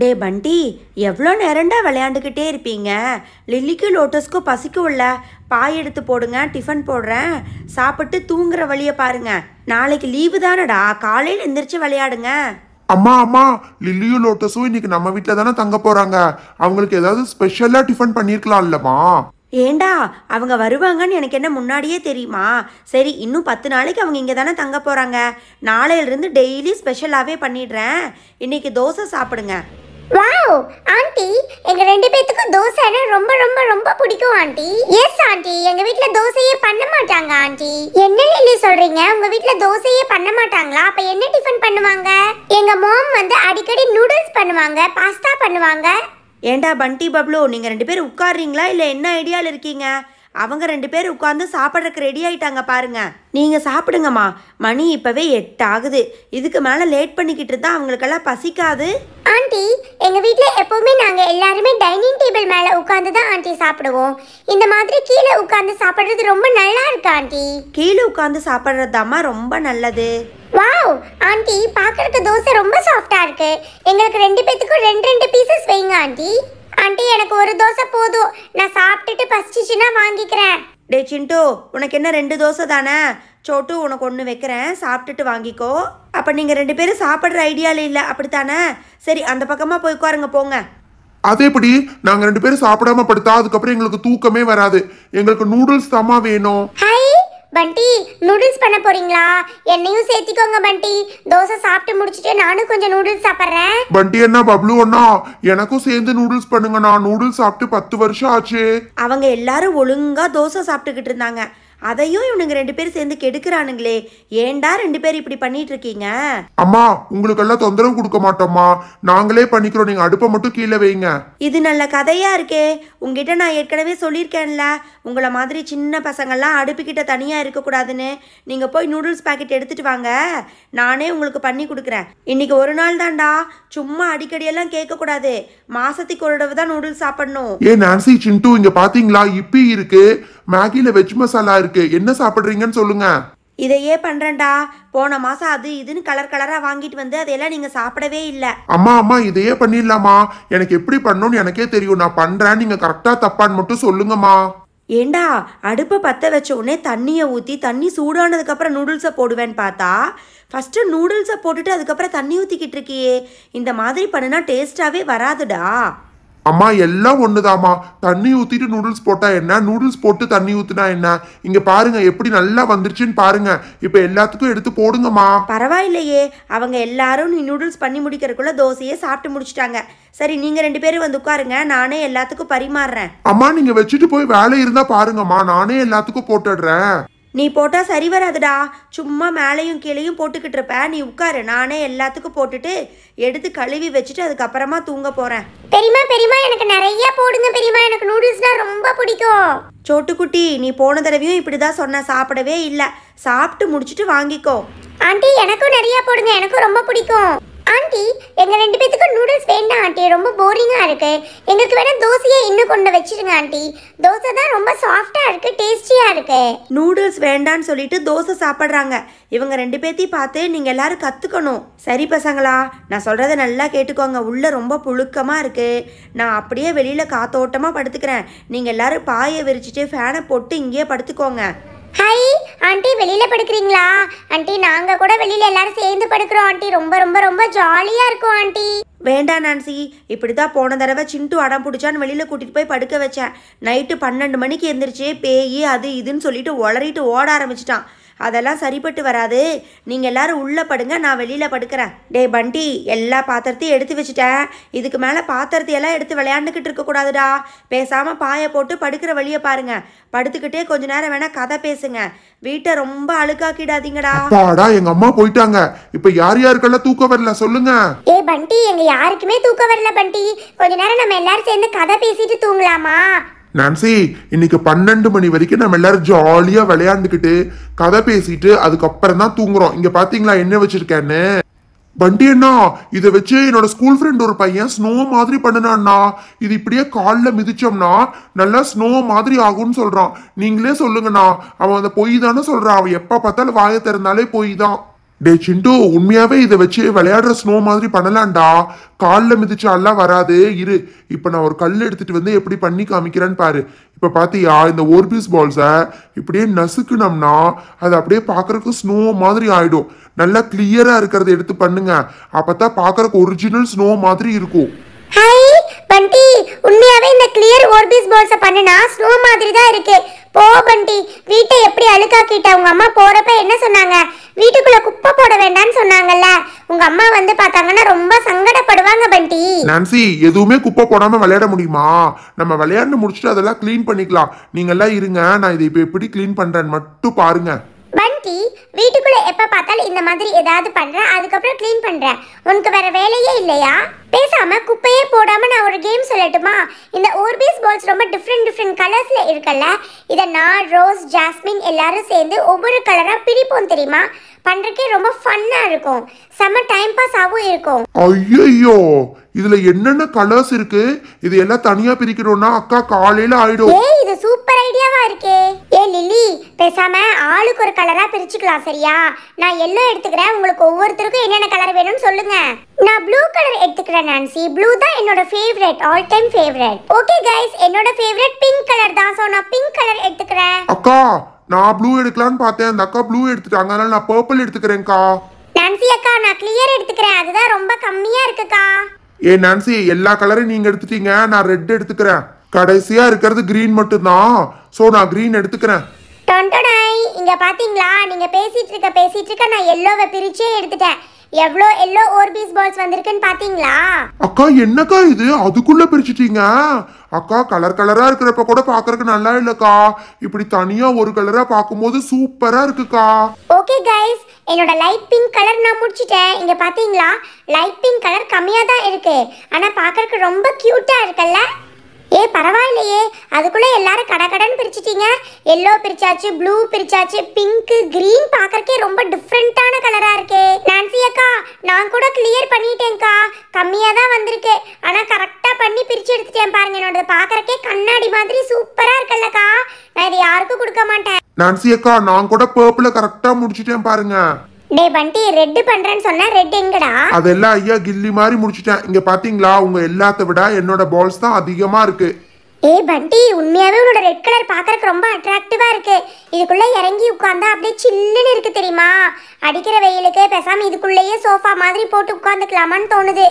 டே பண்டி எவ்வளோ நேரண்டா விளையாண்டுக்கிட்டே இருப்பீங்க லில்லிக்கும் லோட்டஸ்க்கும் பசிக்கும்ல பாய் எடுத்து போடுங்க டிஃபன் போடுறேன் சாப்பிட்டு தூங்குற வழியை பாருங்க நாளைக்கு லீவு தானடா காலையில் எந்திரிச்சு விளையாடுங்க அம்மா அம்மா லில்லியும் லோட்டஸும் இன்னைக்கு நம்ம வீட்டில் தானே தங்க போகிறாங்க அவங்களுக்கு ஏதாவது ஸ்பெஷலாக டிஃபன் பண்ணியிருக்கலாம் இல்லைம்மா ஏண்டா அவங்க வருவாங்கன்னு எனக்கு என்ன முன்னாடியே தெரியுமா சரி இன்னும் பத்து நாளைக்கு அவங்க இங்கே தானே தங்க போகிறாங்க நாளையிலிருந்து டெய்லி ஸ்பெஷலாகவே பண்ணிடுறேன் இன்னைக்கு தோசை சாப்பிடுங்க வாவ் ஆண்டி எங்க ரெண்டு பேத்துக்கும் தோசைனா ரொம்ப ரொம்ப ரொம்ப பிடிக்கும் ஆண்டி எஸ் ஆண்டி எங்க வீட்ல தோசையே பண்ண மாட்டாங்க ஆண்டி என்ன லில்லி சொல்றீங்க உங்க வீட்ல தோசையே பண்ண மாட்டாங்களா அப்ப என்ன டிஃபன் பண்ணுவாங்க எங்க மாம் வந்து அடிக்கடி நூடுல்ஸ் பண்ணுவாங்க பாஸ்தா பண்ணுவாங்க ஏண்டா பண்டி பப்ளு நீங்கள் ரெண்டு பேர் உட்காடுறீங்களா இல்லை என்ன ஐடியாவில் இருக்கீங்க அவங்க ரெண்டு பேர் உட்காந்து சாப்பிட்றதுக்கு ரெடி ஆயிட்டாங்க பாருங்க நீங்கள் சாப்பிடுங்கம்மா மணி இப்போவே எட்டு ஆகுது இதுக்கு மேலே லேட் பண்ணிக்கிட்டு இருந்தால் அவங்களுக்கெல்லாம் பசிக்காது ஆண்டி எங்கள் வீட்டில் எப்போவுமே நாங்கள் எல்லாருமே டைனிங் டேபிள் மேலே உட்காந்து தான் ஆண்டி சாப்பிடுவோம் இந்த மாதிரி கீழே உட்காந்து சாப்பிட்றது ரொம்ப நல்லா இருக்கு ஆண்டி கீழே உட்காந்து சாப்பிட்றதாம்மா ரொம்ப நல்லது வாவ் ஆண்டி பார்க்கறதுக்கு தோசை ரொம்ப சாஃப்டாக இருக்கு எங்களுக்கு ரெண்டு பேத்துக்கும் ரெண்டு ரெண்டு பீசஸ் வைங்க ஆண்டி ஆண்டி எனக்கு ஒரு தோசை போதும் நான் சாப்பிட்டுட்டு பசிச்சுன்னா வாங்கிக்கிறேன் டே சிண்டு உனக்கு என்ன ரெண்டு தோசை தானே சோட்டு உனக்கு ஒன்று வைக்கிறேன் சாப்பிட்டுட்டு வாங்கிக்கோ அப்போ நீங்கள் ரெண்டு பேரும் சாப்பிட்ற ஐடியாவில் இல்லை அப்படித்தானே சரி அந்த பக்கமாக போய் உட்காருங்க போங்க அதே இப்படி நாங்கள் ரெண்டு பேரும் சாப்பிடாம படுத்தா அதுக்கப்புறம் எங்களுக்கு தூக்கமே வராது எங்களுக்கு நூடுல்ஸ் தாமா வேணும் பண்டி நூடுல்ஸ் பண்ண போறீங்களா என்னையும் சேர்த்திக்கோங்க பண்டி தோசை சாப்பிட்டு முடிச்சிட்டு நானும் கொஞ்சம் நூடுல்ஸ் சாப்பிட்றேன் பண்டி என்ன பப்ளு அண்ணா எனக்கும் சேர்ந்து நூடுல்ஸ் பண்ணுங்க நான் நூடுல்ஸ் சாப்பிட்டு பத்து வருஷம் ஆச்சு அவங்க எல்லாரும் ஒழுங்கா தோசை சாப்பிட்டுக்கிட்டு இருந்தாங்க அதையும் இவனுங்க ரெண்டு பேரும் சேர்ந்து கெடுக்கிறானுங்களே ஏண்டா ரெண்டு பேரும் இப்படி பண்ணிட்டு இருக்கீங்க அம்மா உங்களுக்கு எல்லாம் தொந்தரவு கொடுக்க மாட்டோம்மா நாங்களே பண்ணிக்கிறோம் நீங்க அடுப்பை மட்டும் கீழே வைங்க இது நல்ல கதையா இருக்கே உங்ககிட்ட நான் ஏற்கனவே சொல்லியிருக்கேன்ல உங்களை மாதிரி சின்ன பசங்கள்லாம் அடுப்புக்கிட்ட தனியா இருக்கக்கூடாதுன்னு நீங்க போய் நூடுல்ஸ் பாக்கெட் எடுத்துட்டு வாங்க நானே உங்களுக்கு பண்ணி கொடுக்குறேன் இன்னைக்கு ஒரு நாள் தான்டா சும்மா அடிக்கடி கேட்க கேட்கக்கூடாது மாசத்துக்கு ஒரு தடவை தான் நூடுல்ஸ் சாப்பிடணும் ஏ நான்சி சிண்டு இங்க பாத்தீங்களா இப்பி இருக்கு மேகில வெஜ் மசாலா இருக்கு என்ன சாப்பிட்றீங்கன்னு சொல்லுங்க இதையே பண்றேன்டா போன மாசம் அது இதுன்னு கலர் கலரா வாங்கிட்டு வந்து அதையெல்லாம் நீங்க சாப்பிடவே இல்ல அம்மா அம்மா இதையே பண்ணிடலாமா எனக்கு எப்படி பண்ணணும்னு எனக்கே தெரியும் நான் பண்றேன் நீங்க கரெக்டா தப்பான்னு மட்டும் சொல்லுங்கம்மா ஏண்டா அடுப்பை பற்ற வச்ச உடனே தண்ணியை ஊற்றி தண்ணி சூடானதுக்கப்புறம் நூடுல்ஸை போடுவேன்னு பார்த்தா ஃபஸ்ட்டு நூடுல்ஸை போட்டுட்டு அதுக்கப்புறம் தண்ணி ஊற்றிக்கிட்டு இருக்கியே இந்த மாதிரி பண்ணுனா டேஸ்ட்டாகவே வராதுடா அம்மா எல்லாம் ஒன்றுதாம்மா தண்ணி ஊற்றிட்டு நூடுல்ஸ் போட்டால் என்ன நூடுல்ஸ் போட்டு தண்ணி ஊற்றினா என்ன இங்கே பாருங்க எப்படி நல்லா வந்துருச்சுன்னு பாருங்க இப்போ எல்லாத்துக்கும் எடுத்து போடுங்கம்மா பரவாயில்லையே அவங்க எல்லாரும் நீ நூடுல்ஸ் பண்ணி முடிக்கிறதுக்குள்ள தோசையே சாப்பிட்டு முடிச்சிட்டாங்க சரி நீங்க ரெண்டு பேரும் வந்து உட்காருங்க நானே எல்லாத்துக்கும் பரிமாறுறேன் அம்மா நீங்க வச்சுட்டு போய் வேலை இருந்தா பாருங்கம்மா நானே எல்லாத்துக்கும் போட்டுடுறேன் நீ போட்டால் சரி வராதுடா சும்மா மேலேயும் கீழேயும் போட்டுக்கிட்டு இருப்ப நீ உட்காரு நானே எல்லாத்துக்கும் போட்டுட்டு எடுத்து கழுவி வச்சுட்டு அதுக்கப்புறமா தூங்க போகிறேன் பெரியமா பெரியமா எனக்கு நிறைய போடுங்க பெரியமா எனக்கு நூடுல்ஸ்னால் ரொம்ப பிடிக்கும் சோட்டுக்குட்டி நீ போன தடவையும் இப்படி தான் சொன்ன சாப்பிடவே இல்லை சாப்பிட்டு முடிச்சுட்டு வாங்கிக்கோ ஆண்டி எனக்கும் நிறைய போடுங்க எனக்கும் ரொம்ப பிடிக்கும் ஆண்டி எங்கள் ரெண்டு பேத்துக்கும் நூடுல்ஸ் வேண்டாம் ஆண்டி ரொம்ப போரிங்காக இருக்குது எங்களுக்கு வேணால் தோசையை இன்னும் கொண்டு வச்சிருங்க ஆண்டி தோசை தான் ரொம்ப சாஃப்டாக இருக்குது டேஸ்டியாக இருக்குது நூடுல்ஸ் வேண்டான்னு சொல்லிட்டு தோசை சாப்பிட்றாங்க இவங்க ரெண்டு பேத்தையும் பார்த்து நீங்கள் எல்லோரும் கற்றுக்கணும் சரி பசங்களா நான் சொல்கிறத நல்லா கேட்டுக்கோங்க உள்ளே ரொம்ப புழுக்கமாக இருக்குது நான் அப்படியே வெளியில் காத்தோட்டமாக படுத்துக்கிறேன் நீங்கள் எல்லோரும் பாயை விரிச்சிட்டு ஃபேனை போட்டு இங்கேயே படுத்துக்கோங்க ஹாய் ஆண்டி வெளியில் படுக்கிறீங்களா ஆண்டி நாங்கள் கூட வெளியில் எல்லாரும் சேர்ந்து படுக்கிறோம் ஆண்டி ரொம்ப ரொம்ப ரொம்ப ஜாலியாக இருக்கும் ஆண்டி வேண்டாம் நான்சி இப்படி தான் போன தடவை சிண்டு அடம் பிடிச்சான்னு வெளியில் கூட்டிகிட்டு போய் படுக்க வச்சேன் நைட்டு பன்னெண்டு மணிக்கு எழுந்திரிச்சே பேய் அது இதுன்னு சொல்லிட்டு உளறிட்டு ஓட ஆரம்பிச்சிட்டான் அதெல்லாம் சரிப்பட்டு வராது நீங்கள் எல்லாரும் உள்ளே படுங்க நான் வெளியில் படுக்கிறேன் டே பண்டி எல்லா பாத்திரத்தையும் எடுத்து வச்சுட்டேன் இதுக்கு மேலே பாத்திரத்தையெல்லாம் எடுத்து விளையாண்டுக்கிட்டு இருக்கக்கூடாதுடா பேசாமல் பாயை போட்டு படுக்கிற வழியை பாருங்கள் படுத்துக்கிட்டே கொஞ்ச நேரம் வேணால் கதை பேசுங்க வீட்டை ரொம்ப அழுக்காக்கிடாதீங்கடா அப்பாடா எங்க அம்மா போயிட்டாங்க இப்ப யார் யாருக்கெல்லாம் தூக்கம் வரல சொல்லுங்க ஏ பண்டி எங்க யாருக்குமே தூக்கம் வரல பண்டி கொஞ்ச நேரம் நம்ம எல்லாரும் சேர்ந்து கதை பேசிட்டு தூங்கலாமா நான்சி இன்னைக்கு பன்னெண்டு மணி வரைக்கும் நம்ம எல்லாரும் ஜாலியா விளையாண்டுக்கிட்டு கதை பேசிட்டு அதுக்கப்புறம் தான் தூங்குறோம் இங்க பாத்தீங்களா என்ன வச்சிருக்கேன்னு வண்டி அண்ணா இதை வச்சு என்னோட ஸ்கூல் ஃப்ரெண்ட் ஒரு பையன் ஸ்னோ மாதிரி பண்ணனா இது இப்படியே காலில் மிதிச்சோம்னா நல்லா ஸ்னோ மாதிரி ஆகும்னு சொல்றான் நீங்களே சொல்லுங்கண்ணா அவன் அந்த பொய் தானே சொல்றான் அவன் எப்ப பார்த்தாலும் வாய திறந்தாலே பொய் தான் டே சிண்டு உண்மையாவே இதை வச்சு விளையாடுற ஸ்னோ மாதிரி பண்ணலாம்டா காலில் மிதிச்சு எல்லாம் வராது இரு இப்போ நான் ஒரு கல் எடுத்துட்டு வந்து எப்படி பண்ணி காமிக்கிறேன்னு பாரு இப்போ பார்த்தியா இந்த ஓர்பீஸ் பால்ஸை இப்படியே நசுக்குனோம்னா அது அப்படியே பார்க்கறக்கு ஸ்னோ மாதிரி ஆகிடும் நல்லா கிளியரா இருக்கிறத எடுத்து பண்ணுங்க அப்போ தான் ஒரிஜினல் ஸ்னோ மாதிரி இருக்கும் ஹாய் பண்டி உண்மையாவே இந்த கிளியர் ஓர்பீஸ் பால்ஸை பண்ணினா ஸ்னோ மாதிரி தான் இருக்கு போ பண்டி வீட்டை எப்படி அழுக்காக்கிட்ட உங்க அம்மா போறப்ப என்ன சொன்னாங்க வீட்டுக்குள்ள குப்பை போட வேண்டாம்னு சொன்னாங்கல்ல உங்க அம்மா வந்து பார்த்தாங்கன்னா ரொம்ப சங்கடப்படுவாங்க பண்டி நான்சி எதுவுமே குப்பை போடாம விளையாட முடியுமா நம்ம விளையாண்டு முடிச்சுட்டு அதெல்லாம் க்ளீன் பண்ணிக்கலாம் நீங்க எல்லாம் இருங்க நான் இதை இப்போ எப்படி க்ளீன் பண்றேன்னு மட்டும் பாருங்க பண்டி வீட்டுக்குள்ள எப்ப இந்த மாதிரி ஏதாவது பண்ணுறேன் அதுக்கப்புறம் க்ளீன் பண்றேன் உனக்கு வேற வேலையே இல்லையா பேசாம குப்பையே போடாம நான் ஒரு கேம் சொல்லட்டுமா இந்த ஓர்பிஸ் பால்ஸ் ரொம்ப டிஃப்ரெண்ட் டிஃப்ரெண்ட் கலர்ஸ்ல இருக்கல இதை நான் ரோஸ் ஜாஸ்மின் எல்லாரும் சேர்ந்து ஒவ்வொரு கலரா பிரிப்போம் தெரியுமா பண்றதுக்கே ரொம்ப ஃபன்னா இருக்கும் செம்ம டைம் பாஸ் ஆகும் இருக்கும் ஐயோ இதுல என்னென்ன கலர்ஸ் இருக்கு இது எல்லாம் தனியா பிரிக்கணும்னா அக்கா காலையில ஆயிடும் ஏய் இது சூப்பர் ஐடியாவா இருக்கே ஏ லில்லி பேசாம ஆளுக்கு ஒரு கலரா பிரிச்சுக்கலாம் சரியா நான் எல்லோ எடுத்துக்கிறேன் உங்களுக்கு ஒவ்வொருத்தருக்கும் என்னென்ன கலர் வேணும்னு சொல்லுங்க நான் ப்ளூ கலர் எடுத்துக்கிறேன் நான்சி ப்ளூ தான் என்னோட favourite all time favourite okay guys என்னோட ஃபேவரட் பிங்க் கலர் தான் சோ நான் பிங்க் கலர் எடுத்துக்கிறேன் அக்கா நான் ப்ளூ எடுக்கலாம்னு பார்த்தேன் அந்த அக்கா ப்ளூ எடுத்துட்டாங்க அதனால நான் பர்பிள் எடுத்துக்கிறேன்க்கா நான்சி அக்கா நான் கிளியர் எடுத்துக்கிறேன் அதுதான் ரொம்ப கம்மியா இருக்குக்கா ஏ நான்சி எல்லா கலரையும் நீங்க எடுத்துட்டீங்க நான் ரெட் எடுத்துக்கிறேன் கடைசியா இருக்கிறது கிரீன் மட்டும்தான் ஸோ நான் கிரீன் எடுத்துக்கிறேன் டொண்டடாய் இங்க பாத்தீங்களா நீங்க பேசிட்டு இருக்க பேசிட்டு இருக்க நான் எல்லோவை பிரிச்சே எடுத்துட்டேன் எவ்வளோ எல்லோ பீஸ் பால்ஸ் வந்திருக்குன்னு பாத்தீங்களா அக்கா என்னக்கா இது அதுக்குள்ள பிரிச்சிட்டீங்க அக்கா கலர் கலரா இருக்கிறப்ப கூட பாக்குறதுக்கு நல்லா இல்லக்கா இப்படி தனியா ஒரு கலரா பாக்கும்போது சூப்பரா இருக்குக்கா ஓகே கைஸ் என்னோட லைட் பிங்க் கலர் நான் முடிச்சிட்டேன் இங்க பாத்தீங்களா லைட் பிங்க் கலர் கம்மியா தான் இருக்கு ஆனா பாக்குறதுக்கு ரொம்ப கியூட்டா இருக்குல்ல ஏ பரவாயில்லையே அதுக்குள்ளே எல்லாரும் கடை கடன் பிரிச்சிட்டீங்க எல்லோ பிரிச்சாச்சு ப்ளூ பிரிச்சாச்சு பிங்க்கு க்ரீன் பார்க்கறக்கே ரொம்ப டிஃப்ரெண்ட்டான கலராக இருக்கே அக்கா நான் கூட கிளியர் பண்ணிட்டேன்க்கா கம்மியாக தான் வந்திருக்கு ஆனால் கரெக்டாக பண்ணி பிரித்து எடுத்துட்டேன் பாருங்க என்னோட பார்க்குறக்கே கண்ணாடி மாதிரி சூப்பராக இருக்குல்லக்கா நான் இதை யாருக்கும் கொடுக்க மாட்டேன் நான்சி அக்கா நான் கூட பர்பிள கரெக்டாக முடிச்சிட்டேன் பாருங்க டே பண்டி ரெட் பண்றேன்னு சொன்னா ரெட் எங்கடா அதெல்லாம் ஐயா கில்லி மாதிரி முடிச்சிட்டேன் இங்க பாத்தீங்களா உங்க எல்லாத்த விட என்னோட பால்ஸ் தான் அதிகமா இருக்கு ஏ பண்டி உண்மையாவே உன்னோட ரெட் கலர் பார்க்கறக்கு ரொம்ப அட்ராக்டிவா இருக்கு இதுக்குள்ள இறங்கி உட்கார்ந்தா அப்படியே சில்லுன்னு இருக்கு தெரியுமா அடிக்கிற வெயிலுக்கு பேசாம இதுக்குள்ளேயே சோஃபா மாதிரி போட்டு உட்காந்துக்கலாமான்னு தோணுது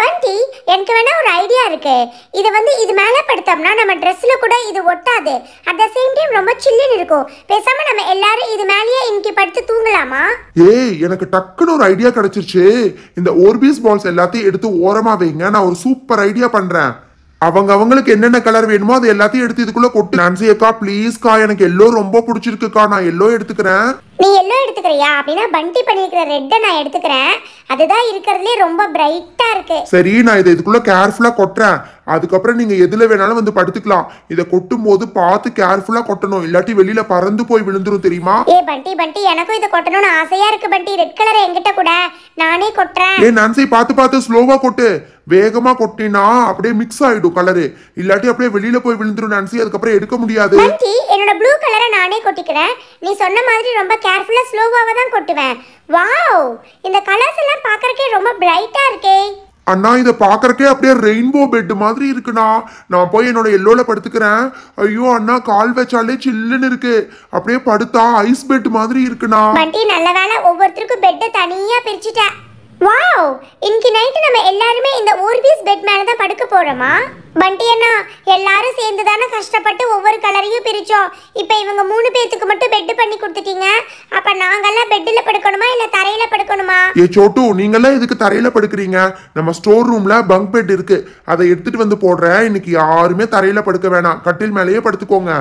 பண்டி எனக்கு வேணா ஒரு ஐடியா இருக்கு இதை வந்து இது மேலே படுத்தோம்னா நம்ம ட்ரெஸ்ல கூட இது ஒட்டாது அட் த சேம் டைம் ரொம்ப சில்லுன்னு இருக்கும் பேசாம நம்ம எல்லாரும் இது மேலேயே இன்னைக்கு படுத்து தூங்கலாமா ஏய் எனக்கு டக்குன்னு ஒரு ஐடியா கிடைச்சிருச்சு இந்த ஓர்பிஸ் பால்ஸ் எல்லாத்தையும் எடுத்து ஓரமா வைங்க நான் ஒரு சூப்பர் ஐடியா பண்றேன் அவங்க அவங்களுக்கு என்னென்ன கலர் வேணுமோ அது எல்லாத்தையும் எடுத்து இதுக்குள்ள கொட்டு நான்சி அக்கா ப்ளீஸ்க்கா எனக்கு எல்லோ ரொம்ப பிடிச்சிருக்குக்கா நான் எல்லோ எடுத்துக்கிறேன் நீ எல்லோ எடுத்துக்கிறியா அப்படின்னா பண்டி பண்ணியிருக்கிற ரெட்டை நான் எடுத்துக்கிறேன் அதுதான் இருக்கிறதுலே ரொம்ப பிரைட்டா இருக்கு சரி நான் இதை இதுக்குள்ள கேர்ஃபுல்லா கொட்டுறேன் அதுக்கப்புறம் நீங்க எதுல வேணாலும் வந்து படுத்துக்கலாம் இதை கொட்டும் போது பார்த்து கேர்ஃபுல்லா கொட்டணும் இல்லாட்டி வெளியில பறந்து போய் விழுந்துரும் தெரியுமா ஏ பண்டி பண்டி எனக்கும் இதை கொட்டணும்னு ஆசையா இருக்கு பண்டி ரெட் கலர் என்கிட்ட கூட நானே கொட்டுறேன் ஏ நான்சி பார்த்து பார்த்து ஸ்லோவாக கொட்டு வேகமா கொட்டினா அப்படியே மிக்ஸ் ஆயிடும் கலரு இல்லாட்டி அப்படியே வெளியில போய் விழுந்துரும் நினைச்சி அதுக்கப்புறம் எடுக்க முடியாது என்னோட ப்ளூ கலரை நானே கொட்டிக்கிறேன் நீ சொன்ன மாதிரி ரொம்ப கேர்ஃபுல்லாக ஸ்லோவாக தான் கொட்டுவேன் வாவ் இந்த கலர்ஸ் எல்லாம் பார்க்கறக்கே ரொம்ப பிரைட்டாக இருக்கே அண்ணா இதை பார்க்கறக்கே அப்படியே ரெயின்போ பெட் மாதிரி இருக்குண்ணா நான் போய் என்னோட எல்லோல படுத்துக்கிறேன் ஐயோ அண்ணா கால் வச்சாலே சில்லுன்னு இருக்கு அப்படியே படுத்தா ஐஸ் பெட் மாதிரி இருக்குண்ணா பட்டி நல்ல வேலை ஒவ்வொருத்தருக்கும் பெட்டை தனியாக பிரிச்சுட்டேன் வாவ் இன்னைக்கு நைட்டு நம்ம எல்லாருமே இந்த ஒரு பீஸ் பெட் மேலே தான் படுக்க போகிறோமா பண்டி அண்ணா எல்லாரும் சேர்ந்து தானே கஷ்டப்பட்டு ஒவ்வொரு கலரையும் பிரித்தோம் இப்போ இவங்க மூணு பேர்த்துக்கு மட்டும் பெட்டு பண்ணி கொடுத்துட்டீங்க அப்போ நாங்கெல்லாம் பெட்டில் படுக்கணுமா இல்லை தரையில் படுக்கணுமா ஏ சோட்டு நீங்களாம் இதுக்கு தரையில் படுக்கிறீங்க நம்ம ஸ்டோர் ரூமில் பங்க் பெட் இருக்குது அதை எடுத்துகிட்டு வந்து போடுறேன் இன்னைக்கு யாருமே தரையில் படுக்க வேணாம் கட்டில் மேலேயே படுத்துக்கோங்க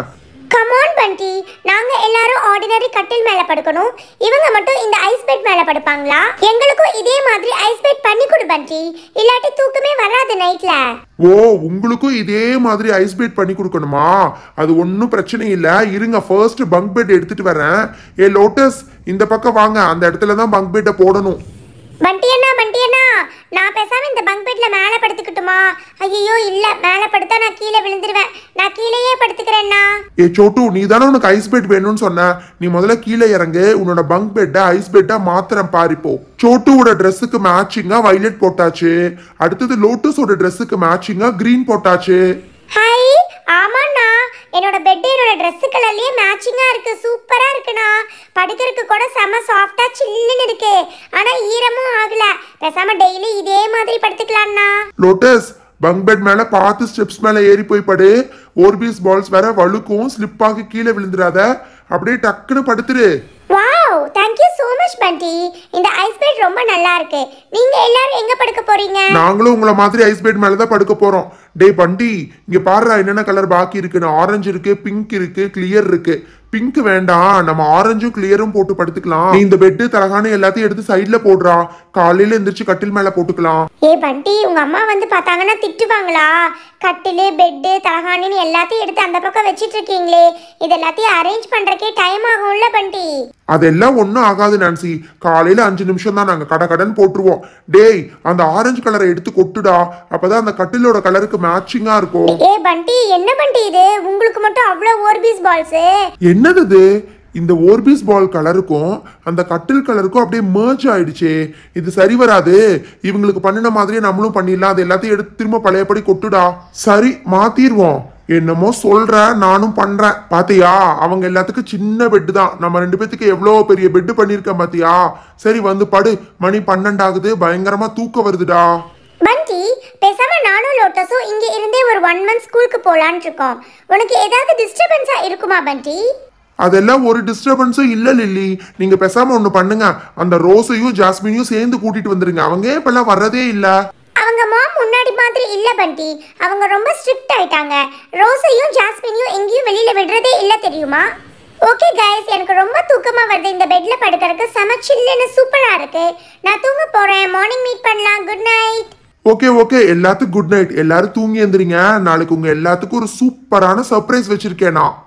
கமான் பண்டி நாங்கள் எல்லாரும் ஆர்டினரி கட்டில் மேலே படுக்கணும் இவங்க மட்டும் இந்த ஐஸ் பெட் மேலே படுப்பாங்களா எங்களுக்கும் இதே மாதிரி ஐஸ் பெட் பண்ணி கொடு பண்டி இல்லாட்டி தூக்கமே வராது நைட்ல ஓ உங்களுக்கும் இதே மாதிரி ஐஸ் பெட் பண்ணி கொடுக்கணுமா அது ஒன்றும் பிரச்சனை இல்லை இருங்க ஃபர்ஸ்ட் பங்க் பெட் எடுத்துட்டு வரேன் ஏ லோட்டஸ் இந்த பக்கம் வாங்க அந்த இடத்துல தான் பங்க் பெட்டை போடணும் பண்டி அண்ணா பண்டி அண்ணா நான் பேசாம இந்த பங்க் பெட்ல மேலே படுத்துக்கட்டுமா ஐயோ இல்ல மேலே படுத்தா நான் கீழே விழுந்துருவேன் நான் கீழேயே படுத்துக்கிறேன்னா ஏ சோட்டு நீ தானே உனக்கு ஐஸ் பெட் வேணும்னு சொன்ன நீ முதல்ல கீழே இறங்கு உன்னோட பங்க் பெட்டை ஐஸ் பெட்டா மாத்திரம் பாரிப்போ சோட்டுவோட ட்ரெஸ்ஸுக்கு மேட்சிங்கா வைலட் போட்டாச்சு அடுத்தது லோட்டஸோட ட்ரெஸ்ஸுக்கு மேட்சிங்கா கிரீன் போட்டாச்சு ஹாய் ஆமாண்ணா என்னோட பெட் என்னோட ட்ரெஸ் கலர்லயே மேட்சிங்கா இருக்கு சூப்பரா இருக்குண்ணா படுக்கிறதுக்கு கூட செம சாஃப்டா சில்லுன்னு இருக்கு ஆனா ஈரமும் ஆகல பேசாம டெய்லி இதே மாதிரி படுத்துக்கலாம்ண்ணா லோட்டஸ் பங்க் பெட் மேல பார்த்து ஸ்டெப்ஸ் மேல ஏறி போய் படு ஓர்பீஸ் பால்ஸ் வேற வழுக்கும் ஸ்லிப்பாகி கீழே விழுந்துடாத அப்படியே டக்குன்னு படுத்துரு wow thank you so much பண்டி இந்த ஐஸ் பெட் ரொம்ப நல்லா இருக்கு நீங்க எல்லாரும் எங்க படுக்க போறீங்க நாங்களும் உங்கள மாதிரி ஐஸ் பெட் மேல தான் படுக்க போறோம் டேய் பண்டி இங்க பாருடா என்னென்ன கலர் பாக்கி இருக்குன்னு ஆரஞ்சு இருக்கு பிங்க் இருக்கு கிளியர் இருக்கு பிங்க் வேண்டாம் நம்ம ஆரஞ்சும் கிளியரும் போட்டு படுத்துக்கலாம் நீ இந்த பெட்டு தலகானு எல்லாத்தையும் எடுத்து சைட்ல போடுறா காலையில எந்திரிச்சு கட்டில் மேல போட்டுக்கலாம் ஏ பண்டி உங்க அம்மா வந்து பார்த்தாங்கன்னா திட்டுவாங்களா கட்டிலு பெட்டு தலகாணின்னு எல்லாத்தையும் எடுத்து அந்த பக்கம் வச்சிட்டு இருக்கீங்களே இது எல்லாத்தையும் அரேஞ்ச் பண்றக்கே டைம் ஆகும்ல பண்டி அதெல்லாம் ஒன்றும் ஆகாது நான்சி காலையில் அஞ்சு நிமிஷம் தான் நாங்கள் கடை கடன் போட்டுருவோம் டேய் அந்த ஆரஞ்சு கலரை எடுத்து கொட்டுடா அப்போதான் அந்த கட்டிலோட கலருக்கு மேட்சிங்காக இருக்கும் ஏ பண்டி என்ன பண்டி இது உங்களுக்கு மட்டும் அவ்வளோ ஓர்பீஸ் பால்ஸ் என்ன என்னது இந்த ஓர்பிஸ் பால் கலருக்கும் அந்த கட்டில் கலருக்கும் அப்படியே மேர்ஜ் ஆயிடுச்சு இது சரி வராது இவங்களுக்கு பண்ணின மாதிரியே நம்மளும் பண்ணிடலாம் அது எல்லாத்தையும் எடுத்து திரும்ப பழையபடி கொட்டுடா சரி மாத்திடுவோம் என்னமோ சொல்கிறேன் நானும் பண்ணுறேன் பாத்தியா அவங்க எல்லாத்துக்கும் சின்ன பெட்டு தான் நம்ம ரெண்டு பேத்துக்கு எவ்வளோ பெரிய பெட்டு பண்ணியிருக்கேன் பாத்தியா சரி வந்து படு மணி பன்னெண்டாகுது பயங்கரமாக தூக்கம் வருதுடா பங்கி பேசாம நானும் லோட்டஸும் இங்கே இருந்தே ஒரு ஒன் மந்த் ஸ்கூலுக்கு போகலான் இருக்கோம் உனக்கு ஏதாவது டிஸ்டர்பன்ஸாக இருக்குமா பண்டி அதெல்லாம் ஒரு டிஸ்டர்பன்ஸும் இல்லை லில்லி நீங்கள் பேசாமல் ஒன்று பண்ணுங்க அந்த ரோஸையும் ஜாஸ்மினையும் சேர்ந்து கூட்டிட்டு வந்துருங்க அவங்க இப்பெல்லாம் வர்றதே இல்லை அவங்க மாம் முன்னாடி மாதிரி இல்லை பண்டி அவங்க ரொம்ப ஸ்ட்ரிக்ட் ஆயிட்டாங்க ரோஸையும் ஜாஸ்மினையும் எங்கேயும் வெளியில் விடுறதே இல்லை தெரியுமா ஓகே கைஸ் எனக்கு ரொம்ப தூக்கமாக வருது இந்த பெட்டில் படுக்கிறதுக்கு செம சில்லுன்னு சூப்பராக இருக்கு நான் தூங்க போகிறேன் மார்னிங் மீட் பண்ணலாம் குட் நைட் ஓகே ஓகே எல்லாத்துக்கும் குட் நைட் எல்லாரும் தூங்கி எந்திரிங்க நாளைக்கு உங்கள் எல்லாத்துக்கும் ஒரு சூப்பரான சர்ப்ரைஸ் வச்சுருக்கேன் நான்